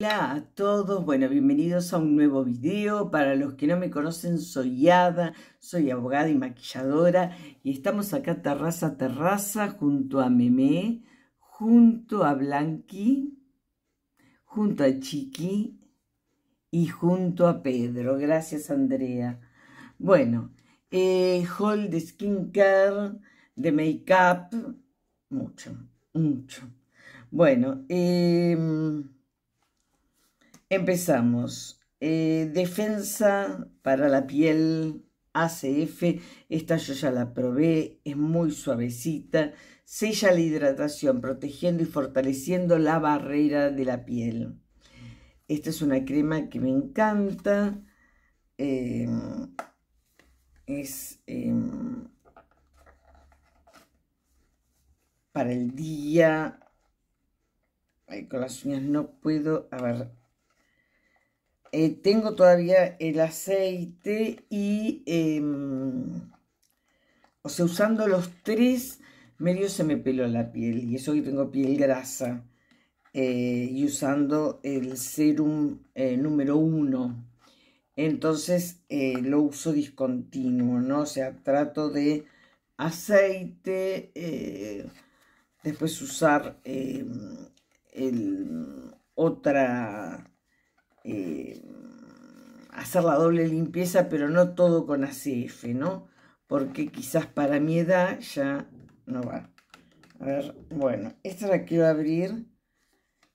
Hola a todos, bueno, bienvenidos a un nuevo video. Para los que no me conocen, soy Ada, soy abogada y maquilladora y estamos acá terraza a terraza junto a Memé, junto a Blanqui, junto a Chiqui y junto a Pedro. Gracias, Andrea. Bueno, eh, haul de skincare, de make-up, mucho, mucho. Bueno, em, Empezamos. Eh, defensa para la piel ACF, esta yo ya la probé, es muy suavecita, sella la hidratación, protegiendo y fortaleciendo la barrera de la piel. Esta es una crema que me encanta, em, es em, para el día, con las uñas no puedo, a ver, eh, tengo todavía el aceite y, em, o sea, usando los tres, medio se me peló la piel. Y eso que tengo piel grasa. Eh, y usando el serum eh, número uno. Entonces lo uso discontinuo, ¿no? O sea, trato de aceite, después usar em, el, otra eh, hacer la doble limpieza, pero no todo con ACF, ¿no? Porque quizás para mi edad ya no va. A ver, bueno, esta la quiero abrir.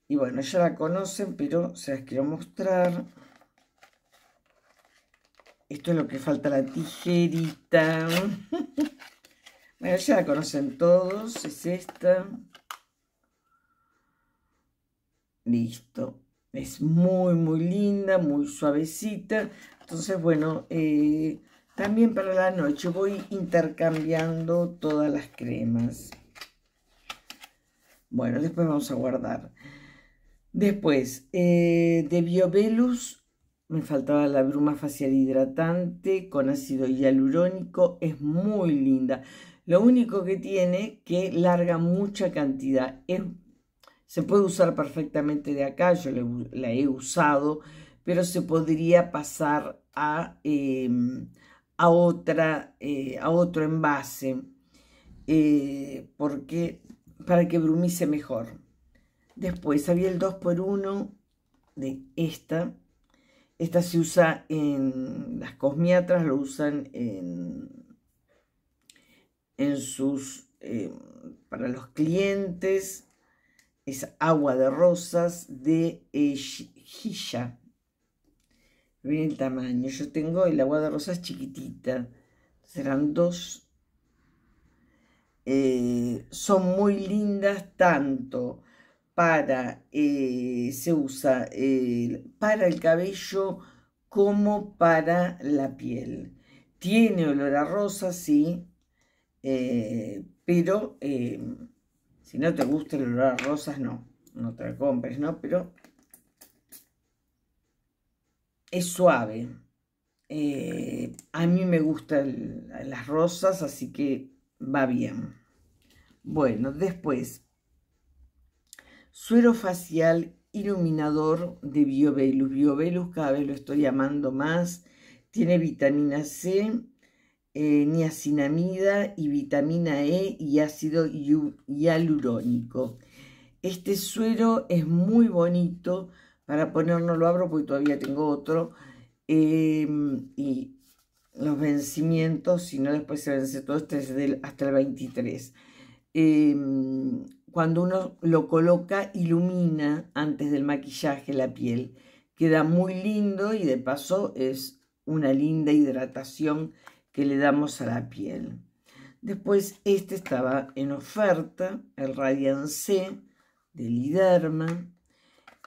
Y bueno, ya la conocen, pero se las quiero mostrar. Esto es lo que falta la tijerita. bueno, ya la conocen todos. Es esta. Listo. Es muy, muy linda, muy suavecita. Entonces, bueno, eh, también para la noche voy intercambiando todas las cremas. Bueno, después vamos a guardar. Después, eh, de Biovelus, me faltaba la bruma facial hidratante con ácido hialurónico. Es muy linda. Lo único que tiene que larga mucha cantidad. Es se puede usar perfectamente de acá, yo la he usado, pero se podría pasar a, em, a, otra, eh, a otro envase eh, porque, para que brumice mejor. Después había el 2x1 de esta. Esta se usa en las cosmiatras, lo usan en, en sus, em, para los clientes es agua de rosas de Ejilla. Eh, Miren el tamaño. Yo tengo el agua de rosas chiquitita. Serán dos. Eh, son muy lindas tanto para, eh, se usa para el cabello como para la piel. Tiene olor a rosa, sí, pero si no te gusta el olor a rosas, no, no te la compres, ¿no? Pero es suave. Eh, a mí me gustan las rosas, así que va bien. Bueno, después, suero facial iluminador de Biovelus. Biovelus cada vez lo estoy amando más. Tiene vitamina C, eh, niacinamida y vitamina E y ácido hialurónico. Este suero es muy bonito para ponernos, lo abro porque todavía tengo otro. Em, y los vencimientos, si no después se vence todo, este es del, hasta el 23. Em, cuando uno lo coloca, ilumina antes del maquillaje la piel. Queda muy lindo y de paso es una linda hidratación que le damos a la piel. Después este estaba en oferta, el Radiance C de Liderma.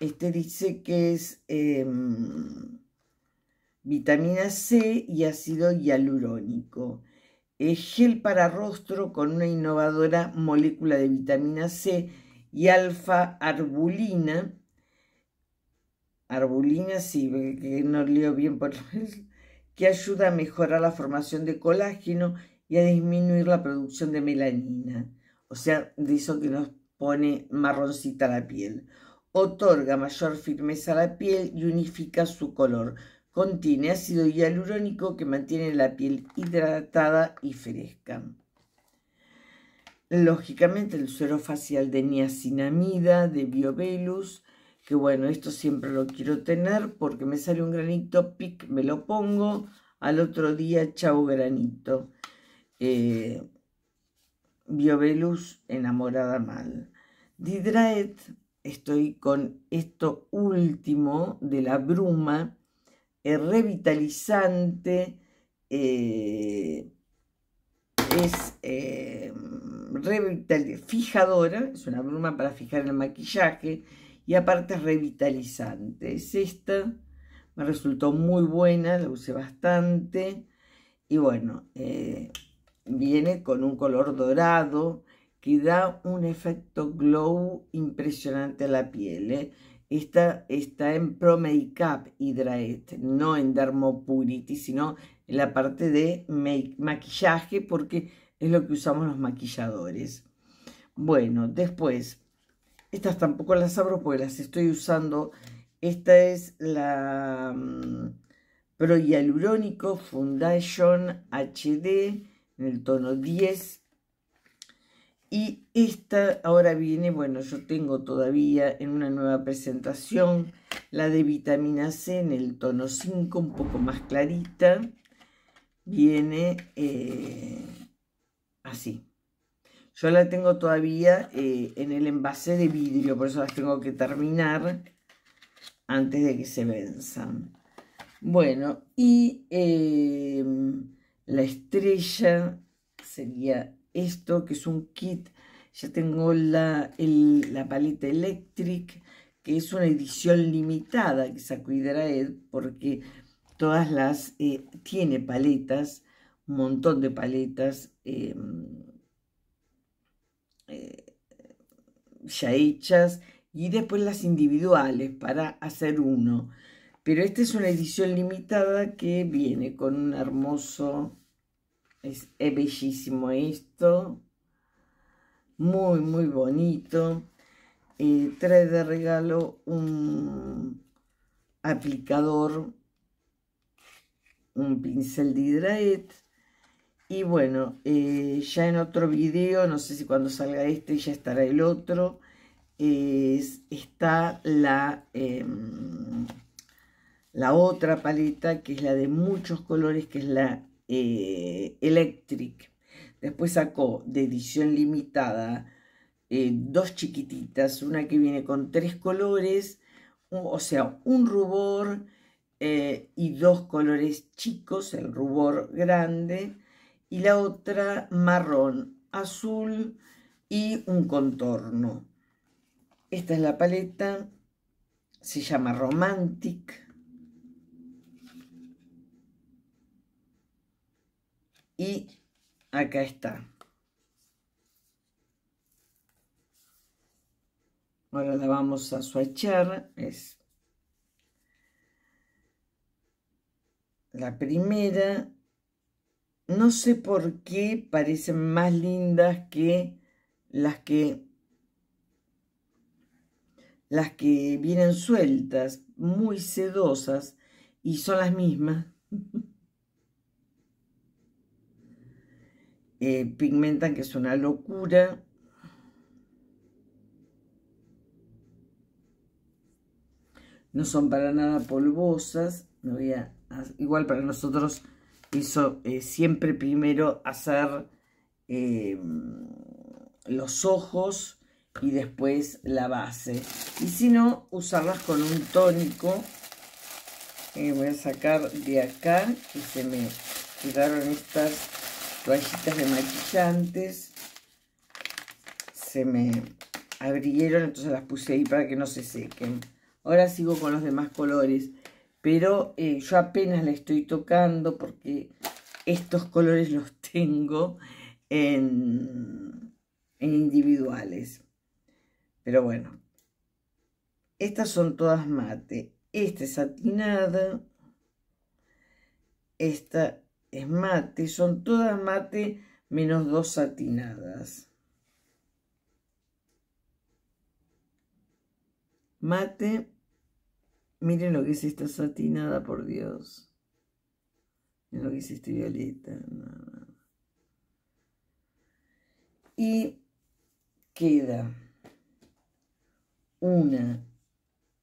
Este dice que es em, vitamina C y ácido hialurónico. Es gel para rostro con una innovadora molécula de vitamina C y alfa-arbulina. Arbulina, sí, que no leo bien por el que ayuda a mejorar la formación de colágeno y a disminuir la producción de melanina, o sea, de eso que nos pone marroncita la piel. Otorga mayor firmeza a la piel y unifica su color. Contiene ácido hialurónico que mantiene la piel hidratada y fresca. Lógicamente, el suero facial de niacinamida, de biovelus, que bueno, esto siempre lo quiero tener porque me sale un granito, pic, me lo pongo, al otro día, chau granito. Eh, Biovelus, enamorada mal. Didraet, estoy con esto último de la bruma, Es revitalizante, eh, es eh, fijadora, es una bruma para fijar el maquillaje, y aparte es revitalizante. Es esta, me resultó muy buena, la usé bastante y bueno, eh, viene con un color dorado que da un efecto glow impresionante a la piel. Eh. Esta está en Pro Makeup Hydrate, no en Dermopurity, sino en la parte de maquillaje porque es lo que usamos los maquilladores. Bueno, después estas tampoco las abro porque las estoy usando. Esta es la um, Foundation HD en el tono 10. Y esta ahora viene, bueno, yo tengo todavía en una nueva presentación la de vitamina C en el tono 5, un poco más clarita. Viene eh, así. Yo la tengo todavía eh, en el envase de vidrio, por eso las tengo que terminar antes de que se venzan. Bueno, y em, la estrella sería esto, que es un kit. Ya tengo la, la paleta Electric, que es una edición limitada que sacó Hidraed, porque todas las... Eh, tiene paletas, un montón de paletas. Em, eh, ya hechas y después las individuales para hacer uno. Pero esta es una edición limitada que viene con un hermoso, es, bellísimo esto, muy muy bonito. Eh, trae de regalo un aplicador, un pincel de hidraet, y bueno, eh, ya en otro video, no sé si cuando salga este ya estará el otro, está la, em, la otra paleta que es la de muchos colores, que es la eh, Electric. Después sacó de edición limitada eh, dos chiquititas, una que viene con tres colores, o sea, un rubor y dos colores chicos, el rubor grande y la otra marrón, azul y un contorno. Esta es la paleta, se llama Romantic. Y acá está. Ahora la vamos a swatchar. Es la primera, no sé por qué parecen más lindas que las que las que vienen sueltas, muy sedosas y son las mismas. Eh, pigmentan que es una locura. No son para nada polvosas. igual para nosotros hizo eh, siempre primero hacer eh, los ojos y después la base. Y si no, usarlas con un tónico. Eh, voy a sacar de acá, y se me quedaron estas toallitas de maquillantes. Se me abrieron, entonces las puse ahí para que no se sequen. Ahora sigo con los demás colores pero eh, yo apenas la estoy tocando porque estos colores los tengo en, en individuales. Pero bueno, estas son todas mate. Esta es satinada, esta es mate, son todas mate menos dos satinadas. Mate Miren lo que es esta satinada, por Dios. Miren lo que es esta violeta. Y queda una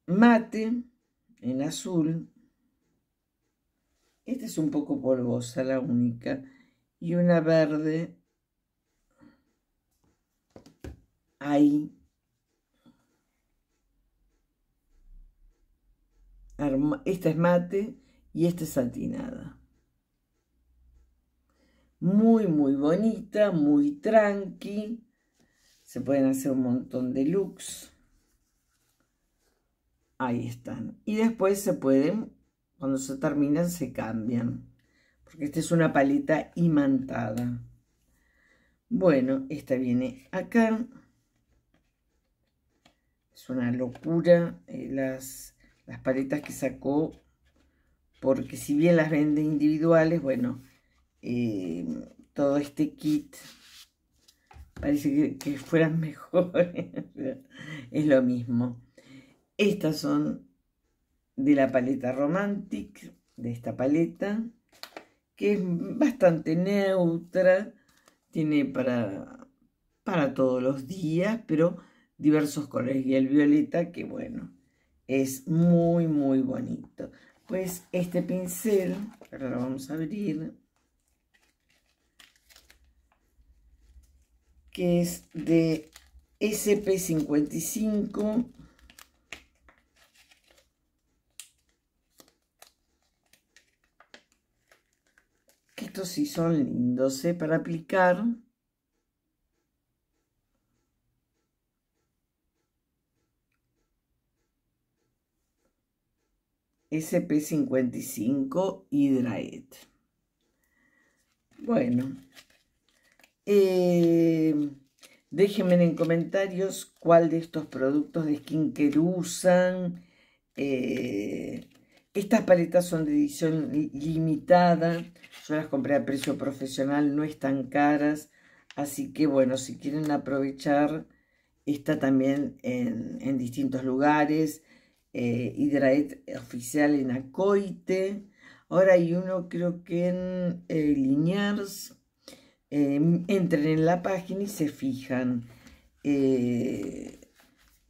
mate en azul. Esta es un poco polvosa, la única. Y una verde ahí esta es mate y esta es satinada. Muy, muy bonita, muy tranqui. Se pueden hacer un montón de looks. Ahí están. Y después se pueden, cuando se terminan, se cambian. Porque esta es una paleta imantada. Bueno, esta viene acá. Es una locura. Eh, las las paletas que sacó, porque si bien las vende individuales, bueno, eh, todo este kit parece que, fueran mejores, es lo mismo. Estas son de la paleta Romantic, de esta paleta, que es bastante neutra, tiene para, para todos los días, pero diversos colores, y el violeta, que bueno, es muy, muy bonito. Pues este pincel, ahora lo vamos a abrir, que es de SP55. Que estos sí son lindos, ¿eh? Para aplicar. SP55 Hydraet. Bueno, eh, déjenme en comentarios cuál de estos productos de skincare usan. Eh, estas paletas son de edición limitada. Yo las compré a precio profesional, no están caras. Así que bueno, si quieren aprovechar, está también en distintos lugares eh, Oficial en Acoite. Ahora hay uno creo que en eh, linears em, entren en la página y se fijan. Eh,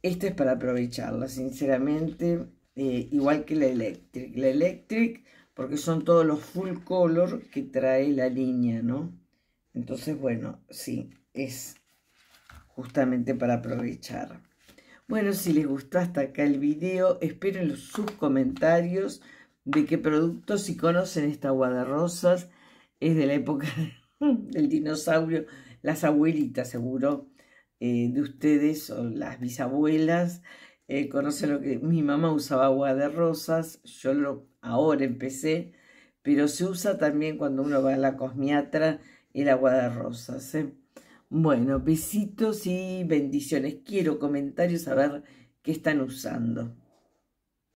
esta es para aprovecharla, sinceramente. Eh, igual que la Electric. La Electric, porque son todos los full color que trae la línea, ¿no? Entonces, bueno, sí, es justamente para aprovechar. Bueno, si les gustó hasta acá el video, espero en sus comentarios de qué productos, si conocen esta agua de rosas, es de la época del dinosaurio, las abuelitas seguro eh, de ustedes o las bisabuelas, eh, conocen lo que mi mamá usaba agua de rosas, yo lo ahora empecé, pero se usa también cuando uno va a la cosmiatra el agua de rosas. ¿eh? Bueno, besitos y bendiciones. Quiero comentarios a ver qué están usando.